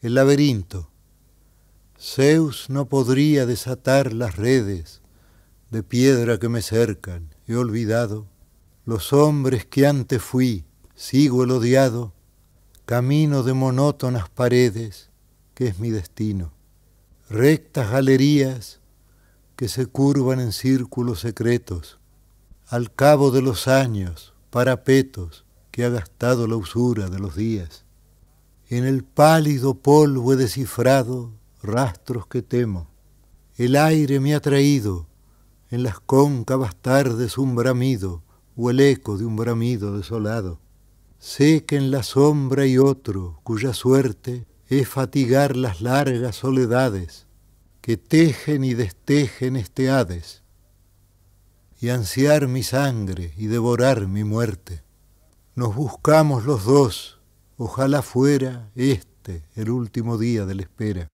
el laberinto. Zeus no podría desatar las redes de piedra que me cercan. He olvidado los hombres que antes fui, sigo el odiado, camino de monótonas paredes, que es mi destino. Rectas galerías que se curvan en círculos secretos. Al cabo de los años, parapetos que ha gastado la usura de los días. En el pálido polvo he descifrado rastros que temo. El aire me ha traído, en las cóncavas tardes un bramido, o el eco de un bramido desolado. Sé que en la sombra hay otro cuya suerte es fatigar las largas soledades que tejen y destejen este Hades, y ansiar mi sangre y devorar mi muerte. Nos buscamos los dos, Ojalá fuera este el último día de la espera.